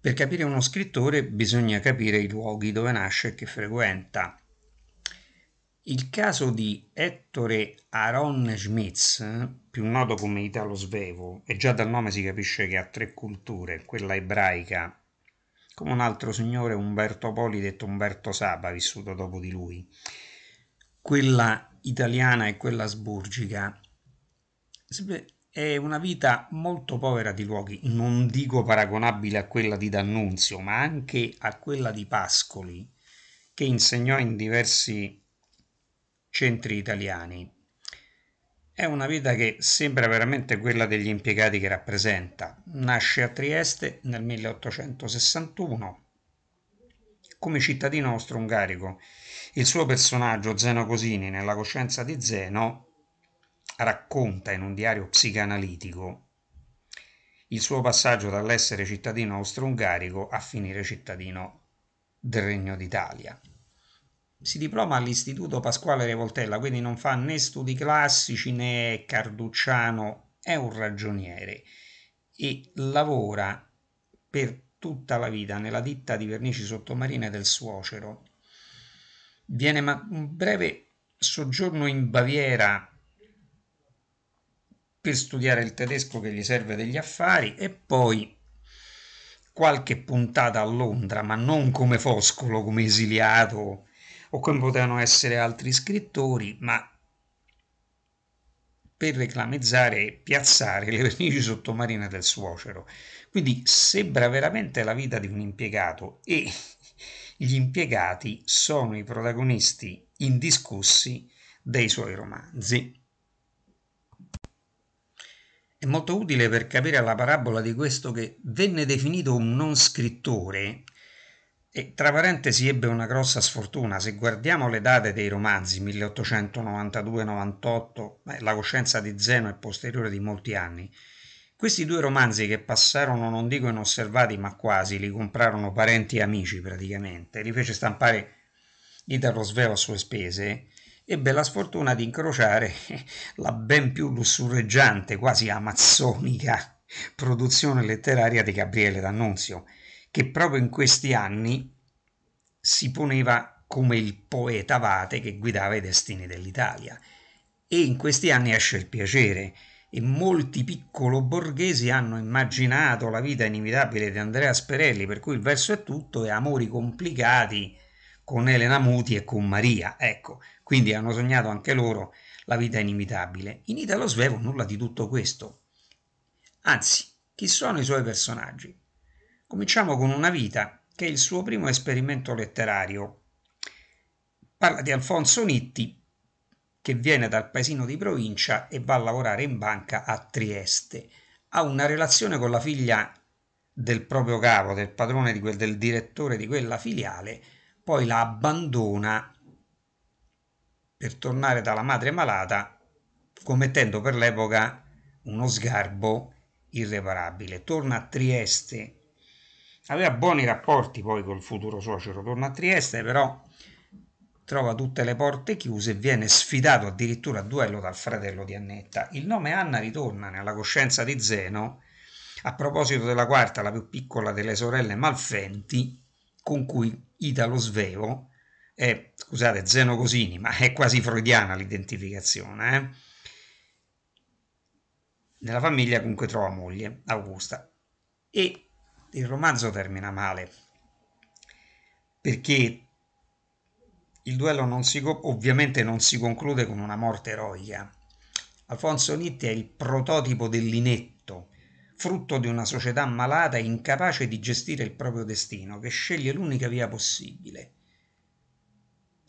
Per capire uno scrittore bisogna capire i luoghi dove nasce e che frequenta. Il caso di Ettore Aaron Schmitz, più noto come Italo Svevo, e già dal nome si capisce che ha tre culture, quella ebraica, come un altro signore Umberto Poli detto Umberto Saba, vissuto dopo di lui, quella italiana e quella asburgica. È una vita molto povera di luoghi, non dico paragonabile a quella di D'Annunzio, ma anche a quella di Pascoli, che insegnò in diversi centri italiani. È una vita che sembra veramente quella degli impiegati che rappresenta. Nasce a Trieste nel 1861 come cittadino austro-ungarico. Il suo personaggio, Zeno Cosini, nella coscienza di Zeno, racconta in un diario psicanalitico il suo passaggio dall'essere cittadino austro-ungarico a finire cittadino del Regno d'Italia. Si diploma all'Istituto Pasquale Revoltella, quindi non fa né studi classici né carducciano, è un ragioniere e lavora per tutta la vita nella ditta di vernici sottomarine del suocero. Viene un breve soggiorno in Baviera per studiare il tedesco che gli serve degli affari e poi qualche puntata a Londra, ma non come Foscolo, come esiliato o come potevano essere altri scrittori, ma per reclamezzare e piazzare le vernici sottomarine del suocero. Quindi sembra veramente la vita di un impiegato e gli impiegati sono i protagonisti indiscussi dei suoi romanzi è molto utile per capire la parabola di questo che venne definito un non scrittore e tra parentesi ebbe una grossa sfortuna. Se guardiamo le date dei romanzi 1892-98, La coscienza di Zeno è posteriore di molti anni. Questi due romanzi che passarono, non dico inosservati, ma quasi, li comprarono parenti e amici praticamente, li fece stampare Italo Sveo a sue spese ebbe la sfortuna di incrociare la ben più lussureggiante, quasi amazzonica produzione letteraria di Gabriele D'Annunzio, che proprio in questi anni si poneva come il poeta vate che guidava i destini dell'Italia. E in questi anni esce il piacere e molti piccolo borghesi hanno immaginato la vita inimitabile di Andrea Sperelli, per cui il verso è tutto e amori complicati con Elena Muti e con Maria, ecco, quindi hanno sognato anche loro la vita inimitabile. In Italo Svevo nulla di tutto questo. Anzi, chi sono i suoi personaggi? Cominciamo con una vita che è il suo primo esperimento letterario. Parla di Alfonso Nitti, che viene dal paesino di provincia e va a lavorare in banca a Trieste. Ha una relazione con la figlia del proprio capo, del padrone, di quel, del direttore di quella filiale, poi la abbandona per tornare dalla madre malata, commettendo per l'epoca uno sgarbo irreparabile. Torna a Trieste, aveva buoni rapporti poi col futuro suocero, torna a Trieste, però trova tutte le porte chiuse e viene sfidato addirittura a duello dal fratello di Annetta. Il nome Anna ritorna nella coscienza di Zeno a proposito della quarta, la più piccola delle sorelle Malfenti, con cui Italo Svevo è, scusate, Zeno Cosini, ma è quasi freudiana l'identificazione, eh? nella famiglia comunque trova moglie, Augusta. E il romanzo termina male, perché il duello non si, ovviamente non si conclude con una morte eroica. Alfonso Nitti è il prototipo dell'inetto, frutto di una società malata e incapace di gestire il proprio destino, che sceglie l'unica via possibile.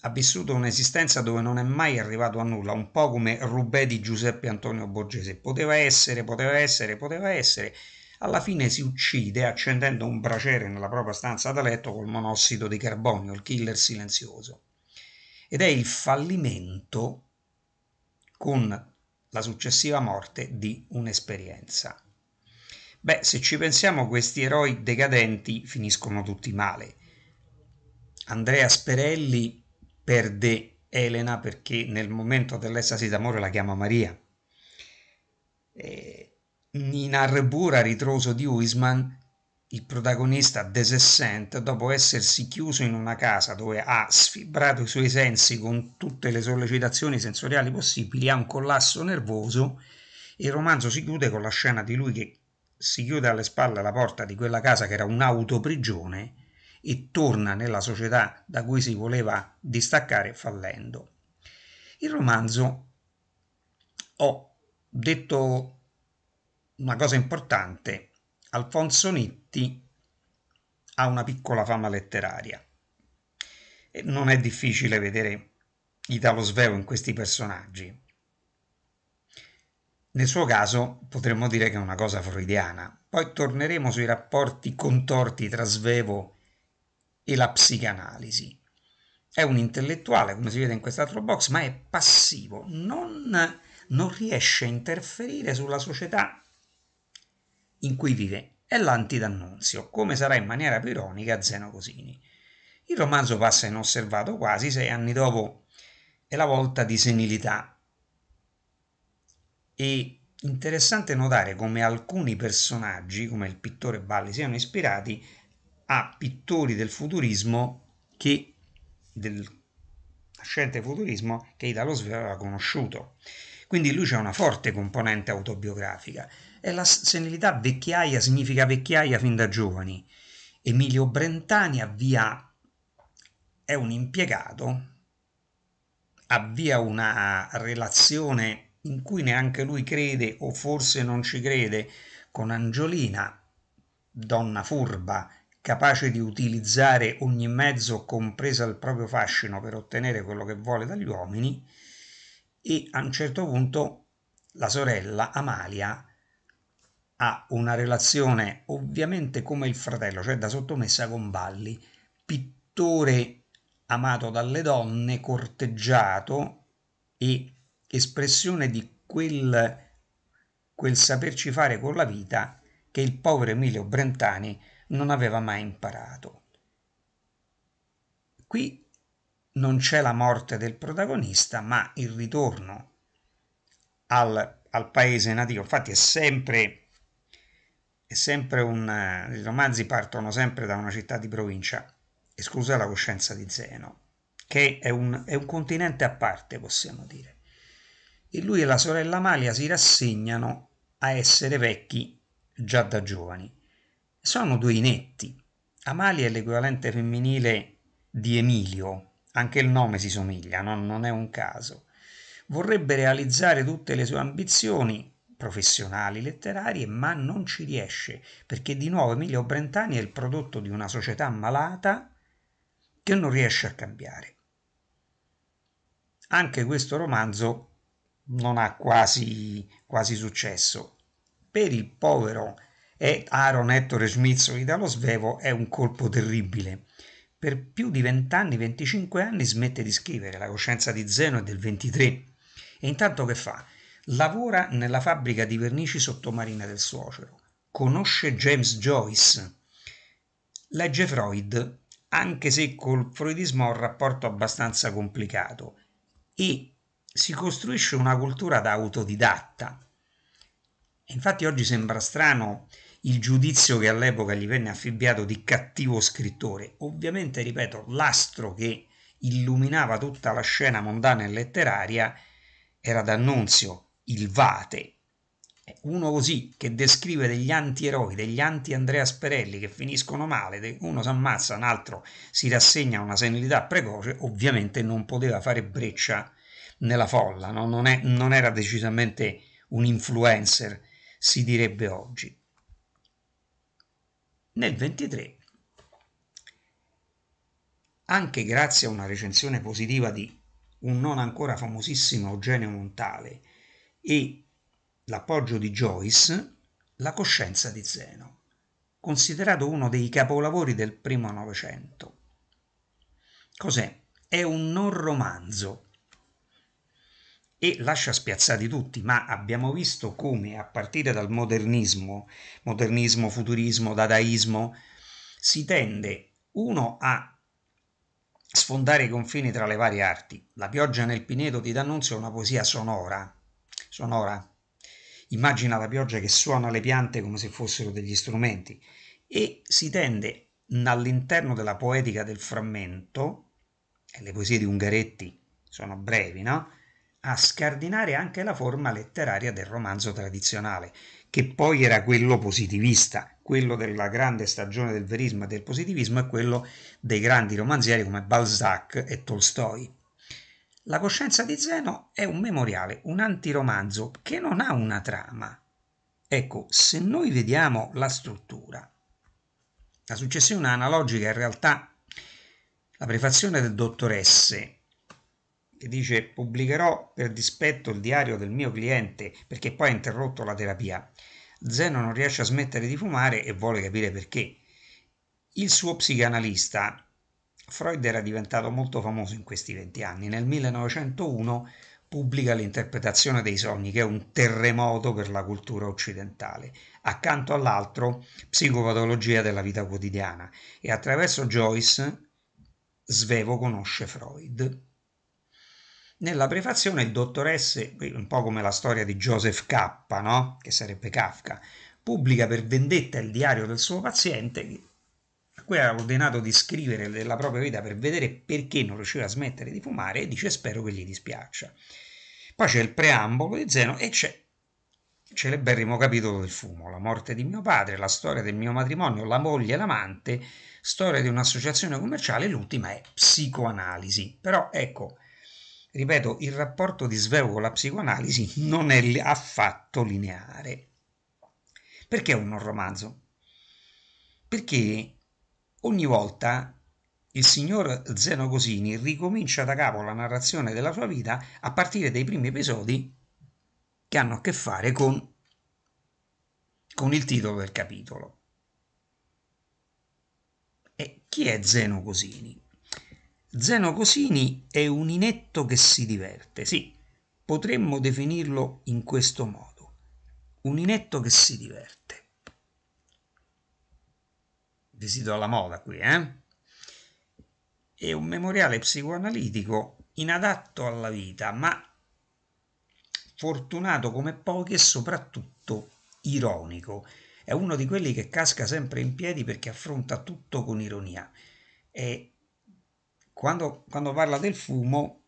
Ha vissuto un'esistenza dove non è mai arrivato a nulla, un po' come Rubè di Giuseppe Antonio Borgese. Poteva essere, poteva essere, poteva essere. Alla fine si uccide accendendo un braciere nella propria stanza da letto col monossido di carbonio, il killer silenzioso. Ed è il fallimento con la successiva morte di un'esperienza. Beh, se ci pensiamo, questi eroi decadenti finiscono tutti male. Andrea Sperelli perde Elena perché nel momento dell'estasi d'amore la chiama Maria. Eh, in Arbura, ritroso di Huisman, il protagonista De desessente, dopo essersi chiuso in una casa dove ha sfibrato i suoi sensi con tutte le sollecitazioni sensoriali possibili, ha un collasso nervoso e il romanzo si chiude con la scena di lui che si chiude alle spalle la porta di quella casa che era un'autoprigione e torna nella società da cui si voleva distaccare fallendo. Il romanzo ho detto una cosa importante, Alfonso Nitti ha una piccola fama letteraria non è difficile vedere Italo Sveo in questi personaggi. Nel suo caso potremmo dire che è una cosa freudiana. Poi torneremo sui rapporti contorti tra Svevo e la psicanalisi. È un intellettuale, come si vede in quest'altro box, ma è passivo, non, non riesce a interferire sulla società in cui vive. È l'antidannunzio, come sarà in maniera più ironica Zeno Cosini. Il romanzo passa inosservato quasi sei anni dopo, è la volta di senilità e interessante notare come alcuni personaggi, come il pittore Balli, siano ispirati a pittori del futurismo che del nascente futurismo che Italo Svevo aveva conosciuto. Quindi lui c'è una forte componente autobiografica. E la senilità vecchiaia significa vecchiaia fin da giovani. Emilio Brentani avvia, è un impiegato, avvia una relazione in cui neanche lui crede o forse non ci crede, con Angiolina, donna furba, capace di utilizzare ogni mezzo, compresa il proprio fascino, per ottenere quello che vuole dagli uomini, e a un certo punto la sorella Amalia ha una relazione ovviamente come il fratello, cioè da sottomessa con Balli, pittore amato dalle donne, corteggiato e espressione di quel, quel saperci fare con la vita che il povero Emilio Brentani non aveva mai imparato. Qui non c'è la morte del protagonista, ma il ritorno al, al paese nativo. Infatti è sempre, è sempre un... i romanzi partono sempre da una città di provincia, esclusa la coscienza di Zeno, che è un, è un continente a parte, possiamo dire e lui e la sorella Amalia si rassegnano a essere vecchi già da giovani. Sono due inetti. Amalia è l'equivalente femminile di Emilio, anche il nome si somiglia, no? non è un caso. Vorrebbe realizzare tutte le sue ambizioni professionali, letterarie, ma non ci riesce, perché di nuovo Emilio Brentani è il prodotto di una società malata che non riesce a cambiare. Anche questo romanzo non ha quasi, quasi successo. Per il povero e Aaron Ettore Smithson dallo svevo è un colpo terribile. Per più di 20 anni, 25 anni smette di scrivere, la coscienza di Zeno è del 23. E intanto che fa? Lavora nella fabbrica di vernici sottomarina del suocero, conosce James Joyce, legge Freud, anche se col freudismo ha un rapporto abbastanza complicato, e si costruisce una cultura da autodidatta. infatti oggi sembra strano il giudizio che all'epoca gli venne affibbiato di cattivo scrittore. Ovviamente, ripeto, l'astro che illuminava tutta la scena mondana e letteraria era D'Annunzio, il Vate. Uno così che descrive degli anti-eroi, degli anti-Andrea Sperelli che finiscono male, uno si ammazza, un altro si rassegna a una senilità precoce, ovviamente non poteva fare breccia nella folla, no? non, è, non era decisamente un influencer, si direbbe oggi. Nel 23, anche grazie a una recensione positiva di un non ancora famosissimo Eugenio Montale e l'appoggio di Joyce, La coscienza di Zeno, considerato uno dei capolavori del primo Novecento. Cos'è? È un non romanzo e lascia spiazzati tutti, ma abbiamo visto come a partire dal modernismo, modernismo, futurismo, dadaismo, si tende uno a sfondare i confini tra le varie arti. La pioggia nel pineto di D'Annunzio è una poesia sonora, sonora. Immagina la pioggia che suona le piante come se fossero degli strumenti e si tende all'interno della poetica del frammento, e le poesie di Ungaretti sono brevi, no? a scardinare anche la forma letteraria del romanzo tradizionale, che poi era quello positivista, quello della grande stagione del verismo e del positivismo e quello dei grandi romanzieri come Balzac e Tolstoi. La coscienza di Zeno è un memoriale, un antiromanzo che non ha una trama. Ecco, se noi vediamo la struttura, la successione analogica in realtà la prefazione del dottoresse che dice pubblicherò per dispetto il diario del mio cliente perché poi ha interrotto la terapia, Zeno non riesce a smettere di fumare e vuole capire perché. Il suo psicanalista, Freud era diventato molto famoso in questi 20 anni, nel 1901 pubblica l'interpretazione dei sogni, che è un terremoto per la cultura occidentale, accanto all'altro psicopatologia della vita quotidiana e attraverso Joyce Svevo conosce Freud. Nella prefazione il dottoresse, un po' come la storia di Joseph K, no? che sarebbe Kafka, pubblica per vendetta il diario del suo paziente, a cui era ordinato di scrivere della propria vita per vedere perché non riusciva a smettere di fumare, e dice spero che gli dispiaccia. Poi c'è il preambolo di Zeno e c'è il celeberrimo capitolo del fumo, la morte di mio padre, la storia del mio matrimonio, la moglie e l'amante, storia di un'associazione commerciale, l'ultima è psicoanalisi. Però ecco, ripeto, il rapporto di Sveo con la psicoanalisi non è affatto lineare. Perché è un non romanzo? Perché ogni volta il signor Zeno Cosini ricomincia da capo la narrazione della sua vita a partire dai primi episodi che hanno a che fare con, con il titolo del capitolo. E chi è Zeno Cosini? Zeno Cosini è un inetto che si diverte, sì, potremmo definirlo in questo modo, un inetto che si diverte. Visito alla moda qui, eh? È un memoriale psicoanalitico inadatto alla vita, ma fortunato come pochi e soprattutto ironico. È uno di quelli che casca sempre in piedi perché affronta tutto con ironia. È quando, quando parla del fumo,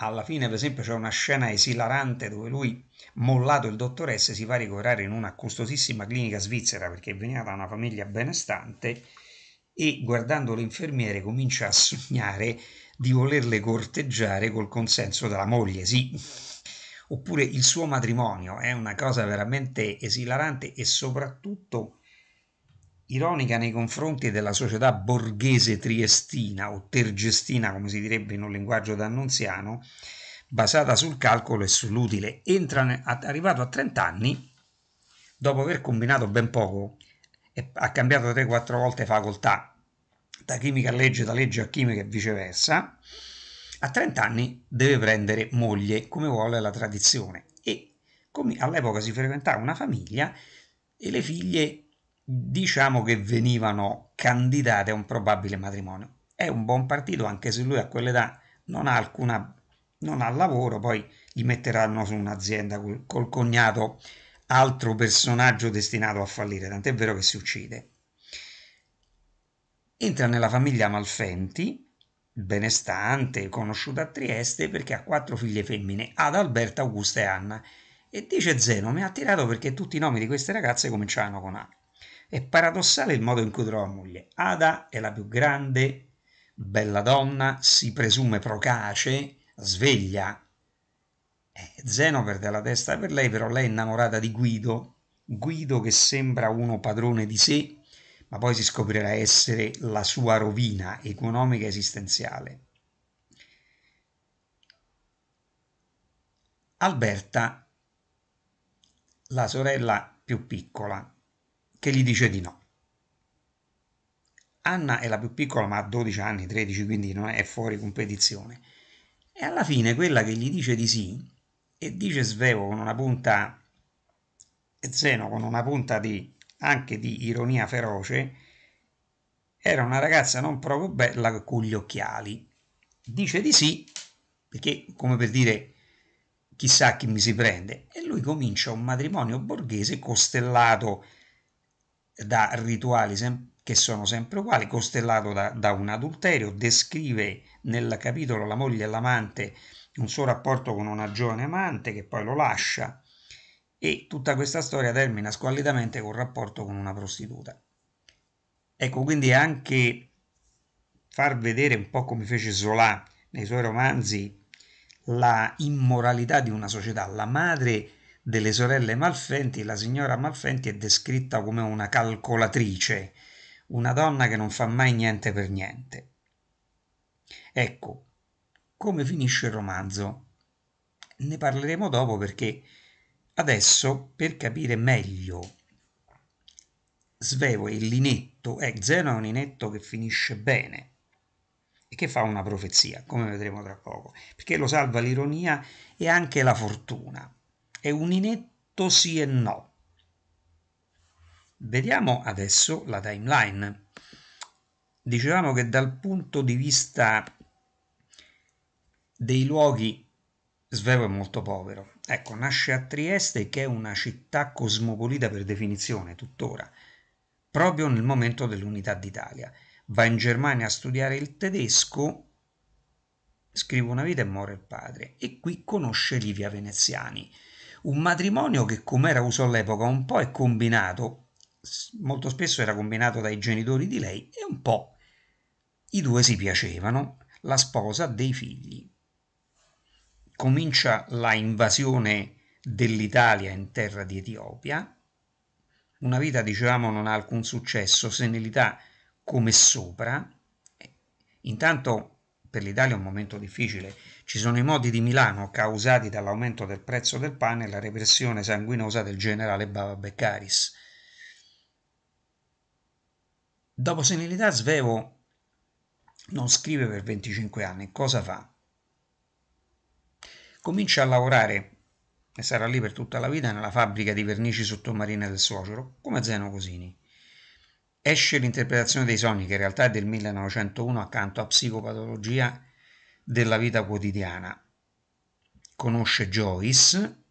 alla fine per esempio c'è una scena esilarante dove lui, mollato il dottoresse, si fa ricoverare in una costosissima clinica svizzera perché veniva da una famiglia benestante e guardando le infermiere comincia a sognare di volerle corteggiare col consenso della moglie, sì. Oppure il suo matrimonio è una cosa veramente esilarante e soprattutto ironica nei confronti della società borghese triestina o tergestina, come si direbbe in un linguaggio d'annunziano, basata sul calcolo e sull'utile. Entra arrivato a 30 anni, dopo aver combinato ben poco, ha cambiato 3-4 volte facoltà, da chimica a legge, da legge a chimica e viceversa, a 30 anni deve prendere moglie, come vuole la tradizione. E come all'epoca si frequentava una famiglia e le figlie diciamo che venivano candidate a un probabile matrimonio. È un buon partito anche se lui a quell'età non ha alcuna non ha lavoro, poi gli metteranno su un'azienda col, col cognato altro personaggio destinato a fallire, tant'è vero che si uccide. Entra nella famiglia Malfenti, benestante, conosciuta a Trieste perché ha quattro figlie femmine, ad Alberta, Augusta e Anna. E dice Zeno, mi ha attirato perché tutti i nomi di queste ragazze cominciavano con A. È paradossale il modo in cui trova moglie. Ada è la più grande, bella donna, si presume procace, sveglia. Eh, Zeno perde la testa per lei, però lei è innamorata di Guido, Guido che sembra uno padrone di sé, ma poi si scoprirà essere la sua rovina economica e esistenziale. Alberta, la sorella più piccola, che gli dice di no. Anna è la più piccola, ma ha 12 anni, 13, quindi non è fuori competizione. E alla fine quella che gli dice di sì, e dice Svevo con una punta, e Zeno con una punta di, anche di ironia feroce, era una ragazza non proprio bella con gli occhiali. Dice di sì, perché come per dire chissà chi mi si prende. E lui comincia un matrimonio borghese costellato da rituali sem- che sono sempre uguali, costellato da, da un adulterio, descrive nel capitolo La moglie e l'amante un suo rapporto con una giovane amante che poi lo lascia e tutta questa storia termina squallidamente con un rapporto con una prostituta. Ecco, quindi anche far vedere un po' come fece Zola nei suoi romanzi la immoralità di una società, la madre delle sorelle Malfenti, la signora Malfenti è descritta come una calcolatrice, una donna che non fa mai niente per niente. Ecco, come finisce il romanzo? Ne parleremo dopo perché adesso, per capire meglio, Svevo e il linetto, eh, Zeno è un inetto che finisce bene e che fa una profezia, come vedremo tra poco, perché lo salva l'ironia e anche la fortuna è un inetto sì e no. Vediamo adesso la timeline. Dicevamo che dal punto di vista dei luoghi Svevo è molto povero. Ecco, nasce a Trieste che è una città cosmopolita per definizione, tuttora, proprio nel momento dell'unità d'Italia. Va in Germania a studiare il tedesco, scrive una vita e muore il padre e qui conosce Livia Veneziani, un matrimonio che come era uso all'epoca un po' è combinato, molto spesso era combinato dai genitori di lei e un po' i due si piacevano, la sposa dei figli. Comincia la invasione dell'Italia in terra di Etiopia, una vita dicevamo non ha alcun successo, senilità come sopra, intanto per l'Italia è un momento difficile, ci sono i modi di Milano causati dall'aumento del prezzo del pane e la repressione sanguinosa del generale Bava Beccaris. Dopo senilità Svevo non scrive per 25 anni, cosa fa? Comincia a lavorare, e sarà lì per tutta la vita, nella fabbrica di vernici sottomarine del suocero, come Zeno Cosini. Esce l'interpretazione dei sogni, che in realtà è del 1901 accanto a Psicopatologia della vita quotidiana. Conosce Joyce,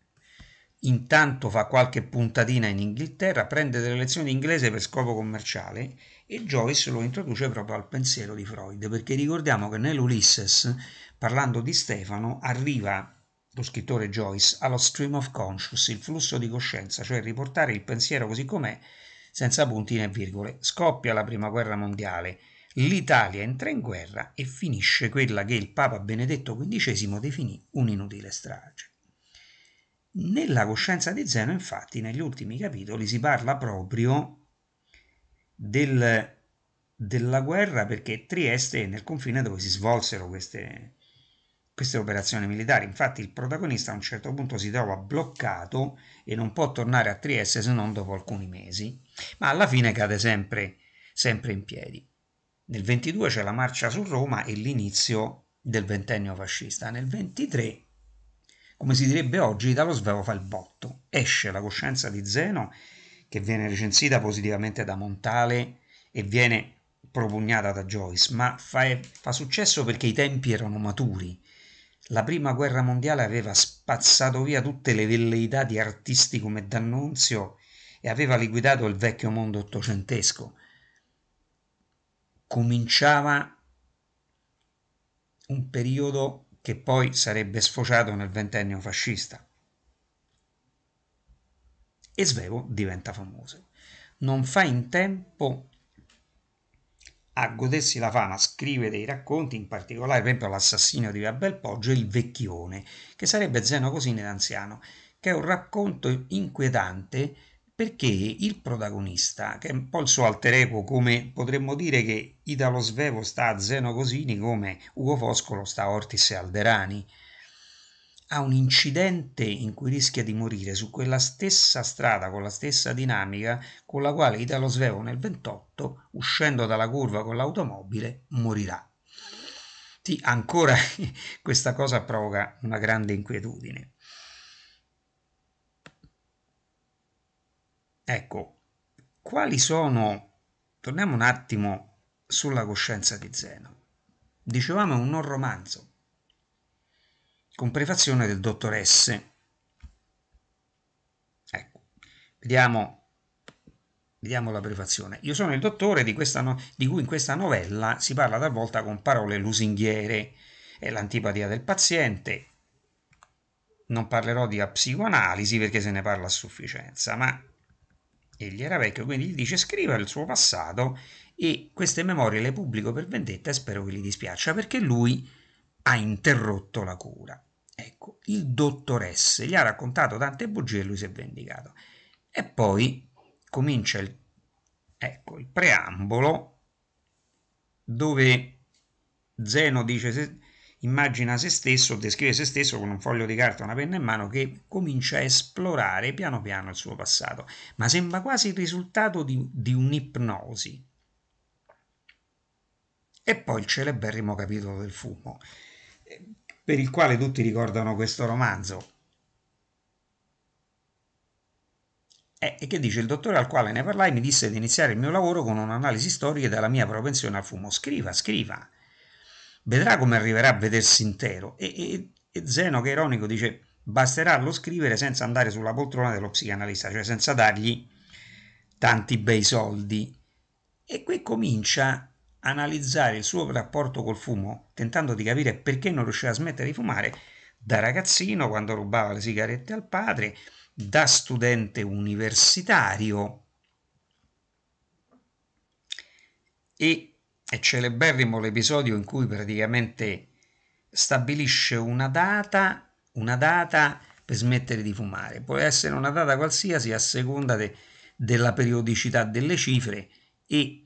intanto fa qualche puntatina in Inghilterra, prende delle lezioni di inglese per scopo commerciale e Joyce lo introduce proprio al pensiero di Freud, perché ricordiamo che nell'Ulysses, parlando di Stefano, arriva lo scrittore Joyce allo stream of conscious, il flusso di coscienza, cioè riportare il pensiero così com'è, senza punti né virgole. Scoppia la Prima Guerra Mondiale l'Italia entra in guerra e finisce quella che il Papa Benedetto XV definì un'inutile strage. Nella coscienza di Zeno, infatti, negli ultimi capitoli si parla proprio del, della guerra perché Trieste è nel confine dove si svolsero queste, queste operazioni militari. Infatti il protagonista a un certo punto si trova bloccato e non può tornare a Trieste se non dopo alcuni mesi, ma alla fine cade sempre, sempre in piedi. Nel 22 c'è la marcia su Roma e l'inizio del ventennio fascista. Nel 23, come si direbbe oggi, dallo Svevo fa il botto. Esce la coscienza di Zeno, che viene recensita positivamente da Montale e viene propugnata da Joyce, ma fa, fa successo perché i tempi erano maturi. La prima guerra mondiale aveva spazzato via tutte le velleità di artisti come D'Annunzio e aveva liquidato il vecchio mondo ottocentesco cominciava un periodo che poi sarebbe sfociato nel ventennio fascista. E Svevo diventa famoso. Non fa in tempo a godersi la fama, scrive dei racconti, in particolare per esempio L'assassino di Abel Poggio Il Vecchione, che sarebbe Zeno Cosine l'anziano, che è un racconto inquietante perché il protagonista, che è un po' il suo alter ego, come potremmo dire che Italo Svevo sta a Zeno Cosini, come Ugo Foscolo sta a Ortis e Alderani, ha un incidente in cui rischia di morire su quella stessa strada, con la stessa dinamica con la quale Italo Svevo nel 28, uscendo dalla curva con l'automobile, morirà. Sì, ancora questa cosa provoca una grande inquietudine. Ecco, quali sono, torniamo un attimo sulla coscienza di Zeno. Dicevamo è un non romanzo, con prefazione del dottor S. Ecco, vediamo, vediamo la prefazione. Io sono il dottore di, no di cui in questa novella si parla talvolta con parole lusinghiere. È l'antipatia del paziente. Non parlerò di psicoanalisi perché se ne parla a sufficienza, ma egli era vecchio, quindi gli dice scriva il suo passato e queste memorie le pubblico per vendetta e spero che gli dispiaccia perché lui ha interrotto la cura. Ecco, il dottoresse gli ha raccontato tante bugie e lui si è vendicato. E poi comincia il, ecco, il preambolo dove Zeno dice se, immagina se stesso, descrive se stesso con un foglio di carta e una penna in mano che comincia a esplorare piano piano il suo passato, ma sembra quasi il risultato di, di un'ipnosi. E poi il celeberrimo capitolo del fumo, eh, per il quale tutti ricordano questo romanzo. Eh, e che dice il dottore al quale ne parlai mi disse di iniziare il mio lavoro con un'analisi storica della mia propensione al fumo. Scriva, scriva vedrà come arriverà a vedersi intero. E, e, e Zeno, che ironico, dice basterà lo scrivere senza andare sulla poltrona dello psicanalista, cioè senza dargli tanti bei soldi. E qui comincia a analizzare il suo rapporto col fumo, tentando di capire perché non riusciva a smettere di fumare da ragazzino quando rubava le sigarette al padre, da studente universitario e è celeberrimo l'episodio in cui praticamente stabilisce una data, una data per smettere di fumare. Può essere una data qualsiasi a seconda de, della periodicità delle cifre e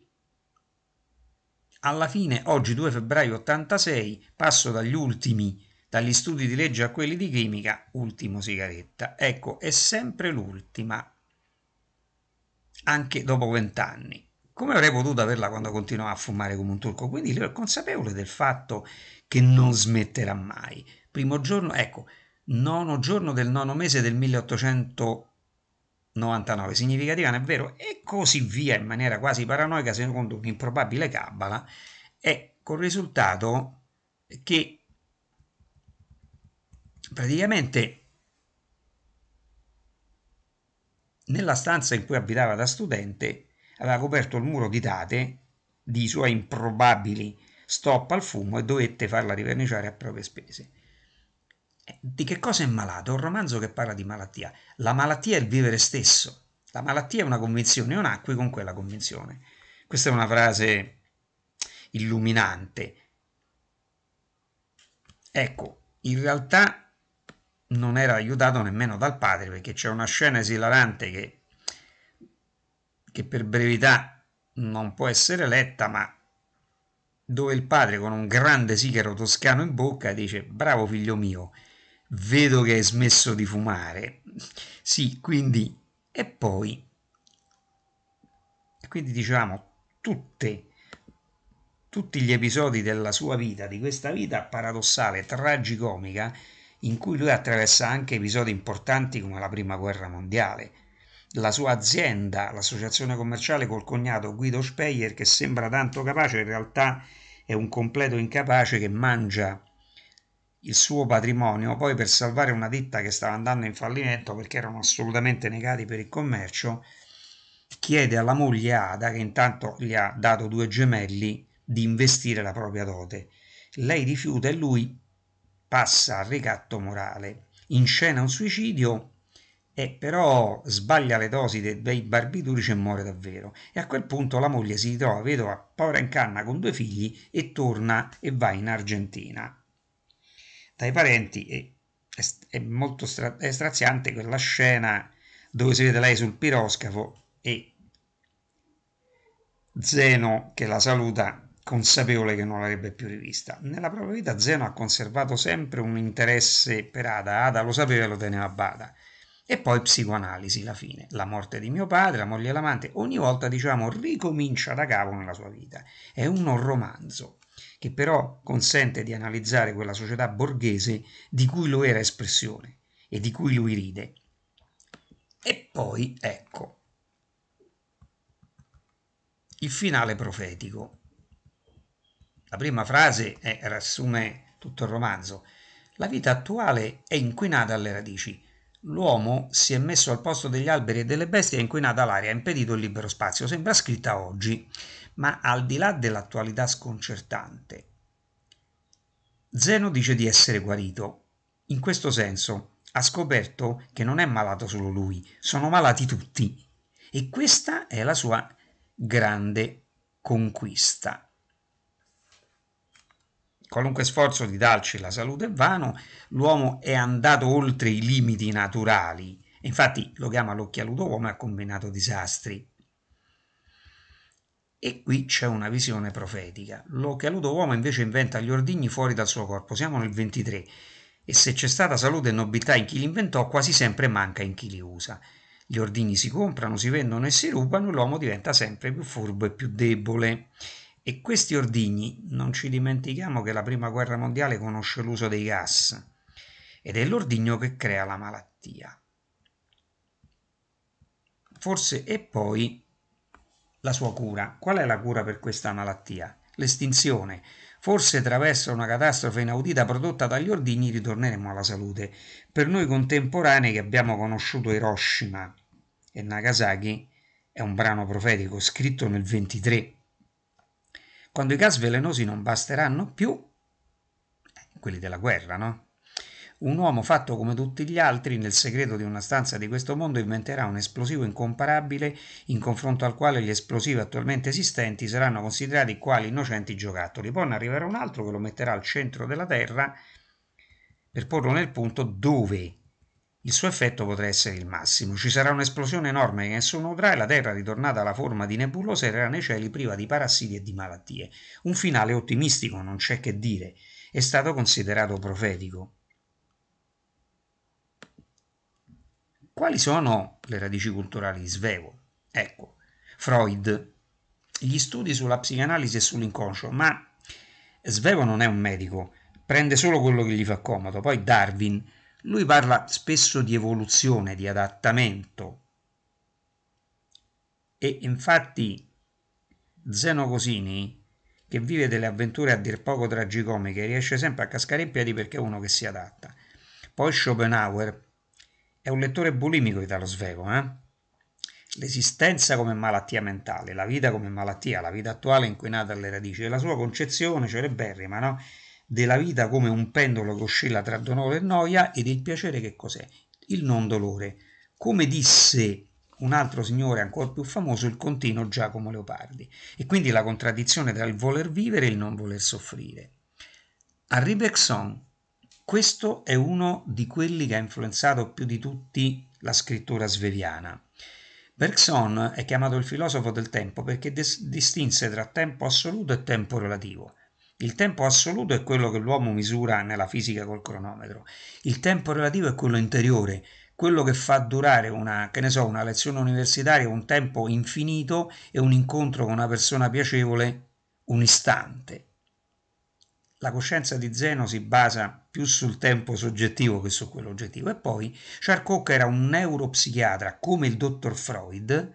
alla fine, oggi 2 febbraio 86, passo dagli ultimi, dagli studi di legge a quelli di chimica, ultimo sigaretta. Ecco, è sempre l'ultima, anche dopo vent'anni come avrei potuto averla quando continuava a fumare come un turco? Quindi lui è consapevole del fatto che non smetterà mai. Primo giorno, ecco, nono giorno del nono mese del 1899, significativa, non è vero? E così via in maniera quasi paranoica, secondo un'improbabile cabala, e col risultato che praticamente nella stanza in cui abitava da studente aveva coperto il muro di date di suoi improbabili stop al fumo e dovette farla riverniciare a proprie spese. Eh, di che cosa è malato? È un romanzo che parla di malattia. La malattia è il vivere stesso. La malattia è una convinzione, io nacqui con quella convinzione. Questa è una frase illuminante. Ecco, in realtà non era aiutato nemmeno dal padre perché c'è una scena esilarante che che per brevità non può essere letta, ma dove il padre con un grande sigaro toscano in bocca dice bravo figlio mio, vedo che hai smesso di fumare. Sì, quindi, e poi, quindi diciamo, tutte, tutti gli episodi della sua vita, di questa vita paradossale, tragicomica, in cui lui attraversa anche episodi importanti come la prima guerra mondiale la sua azienda, l'associazione commerciale col cognato Guido Speyer, che sembra tanto capace, in realtà è un completo incapace che mangia il suo patrimonio poi per salvare una ditta che stava andando in fallimento perché erano assolutamente negati per il commercio chiede alla moglie Ada che intanto gli ha dato due gemelli di investire la propria dote lei rifiuta e lui passa al ricatto morale in scena un suicidio eh, però sbaglia le dosi dei barbiturici e muore davvero. E a quel punto la moglie si ritrova vedova, povera in canna con due figli e torna e va in Argentina. Dai parenti è, è, è molto stra, è straziante quella scena dove si vede lei sul piroscafo e Zeno che la saluta consapevole che non l'avrebbe più rivista. Nella propria vita Zeno ha conservato sempre un interesse per Ada, Ada lo sapeva e lo teneva a bada e poi psicoanalisi, la fine, la morte di mio padre, la moglie e l'amante, ogni volta diciamo ricomincia da capo nella sua vita, è un romanzo che però consente di analizzare quella società borghese di cui lo era espressione e di cui lui ride. E poi ecco il finale profetico. La prima frase è, eh, riassume tutto il romanzo. La vita attuale è inquinata alle radici, L'uomo si è messo al posto degli alberi e delle bestie ha inquinato l'aria, ha impedito il libero spazio. Sembra scritta oggi, ma al di là dell'attualità sconcertante. Zeno dice di essere guarito. In questo senso ha scoperto che non è malato solo lui, sono malati tutti. E questa è la sua grande conquista. Qualunque sforzo di darci la salute è vano, l'uomo è andato oltre i limiti naturali. Infatti lo chiama l'occhialuto uomo e ha combinato disastri. E qui c'è una visione profetica. L'occhialuto uomo invece inventa gli ordigni fuori dal suo corpo. Siamo nel 23. E se c'è stata salute e nobiltà in chi li inventò, quasi sempre manca in chi li usa. Gli ordigni si comprano, si vendono e si rubano, e l'uomo diventa sempre più furbo e più debole. E questi ordigni, non ci dimentichiamo che la prima guerra mondiale conosce l'uso dei gas, ed è l'ordigno che crea la malattia. Forse e poi la sua cura. Qual è la cura per questa malattia? L'estinzione. Forse attraverso una catastrofe inaudita prodotta dagli ordigni ritorneremo alla salute. Per noi contemporanei che abbiamo conosciuto Hiroshima e Nagasaki è un brano profetico scritto nel 23 quando i gas velenosi non basteranno più, eh, quelli della guerra, no? Un uomo fatto come tutti gli altri, nel segreto di una stanza di questo mondo, inventerà un esplosivo incomparabile in confronto al quale gli esplosivi attualmente esistenti saranno considerati quali innocenti giocattoli. Poi ne arriverà un altro che lo metterà al centro della Terra per porlo nel punto dove il suo effetto potrà essere il massimo. Ci sarà un'esplosione enorme che nessuno udrà e la Terra, ritornata alla forma di nebulosa, errerà nei cieli priva di parassiti e di malattie. Un finale ottimistico, non c'è che dire. È stato considerato profetico. Quali sono le radici culturali di Svevo? Ecco, Freud, gli studi sulla psicanalisi e sull'inconscio, ma Svevo non è un medico, prende solo quello che gli fa comodo. Poi Darwin, lui parla spesso di evoluzione, di adattamento e infatti Zeno Cosini, che vive delle avventure a dir poco tragicomiche, riesce sempre a cascare in piedi perché è uno che si adatta. Poi Schopenhauer è un lettore bulimico italo-sveco, eh? l'esistenza come malattia mentale, la vita come malattia, la vita attuale inquinata alle radici, e la sua concezione cereberrima, cioè no? della vita come un pendolo che oscilla tra dolore e noia ed il piacere che cos'è? Il non dolore. Come disse un altro signore ancora più famoso, il continuo Giacomo Leopardi, e quindi la contraddizione tra il voler vivere e il non voler soffrire. Henri Bergson, questo è uno di quelli che ha influenzato più di tutti la scrittura sveviana. Bergson è chiamato il filosofo del tempo perché distinse tra tempo assoluto e tempo relativo. Il tempo assoluto è quello che l'uomo misura nella fisica col cronometro, il tempo relativo è quello interiore, quello che fa durare una, che so, una lezione universitaria un tempo infinito e un incontro con una persona piacevole un istante. La coscienza di Zeno si basa più sul tempo soggettivo che su quello oggettivo. E poi Charcot era un neuropsichiatra come il dottor Freud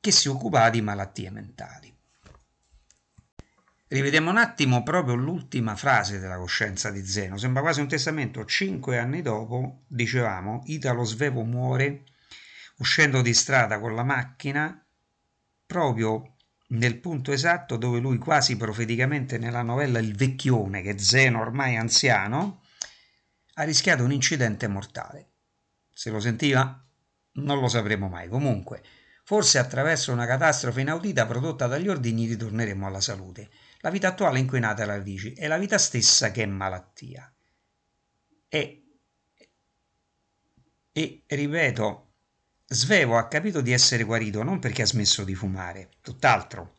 che si occupava di malattie mentali. Rivediamo un attimo proprio l'ultima frase della coscienza di Zeno, sembra quasi un testamento. Cinque anni dopo, dicevamo, Italo Svevo muore uscendo di strada con la macchina proprio nel punto esatto dove lui quasi profeticamente nella novella Il vecchione, che Zeno ormai anziano, ha rischiato un incidente mortale. Se lo sentiva non lo sapremo mai. Comunque, forse attraverso una catastrofe inaudita prodotta dagli ordini ritorneremo alla salute. La vita attuale è inquinata alle radice è la vita stessa che è malattia. E, e ripeto, Svevo ha capito di essere guarito non perché ha smesso di fumare, tutt'altro.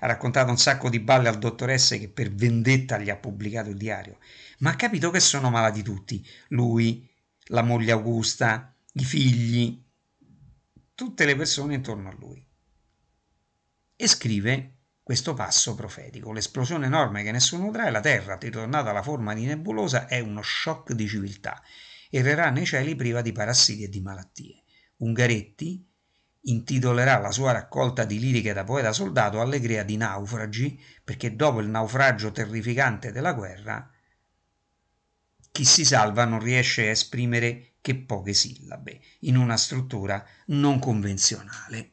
Ha raccontato un sacco di balle al dottor S che per vendetta gli ha pubblicato il diario, ma ha capito che sono malati tutti, lui, la moglie Augusta, i figli, tutte le persone intorno a lui. E scrive questo passo profetico. L'esplosione enorme che nessuno udrà e la Terra, ritornata alla forma di nebulosa, è uno shock di civiltà. Errerà nei cieli priva di parassiti e di malattie. Ungaretti intitolerà la sua raccolta di liriche da poeta soldato Allegria di naufragi, perché dopo il naufragio terrificante della guerra, chi si salva non riesce a esprimere che poche sillabe in una struttura non convenzionale.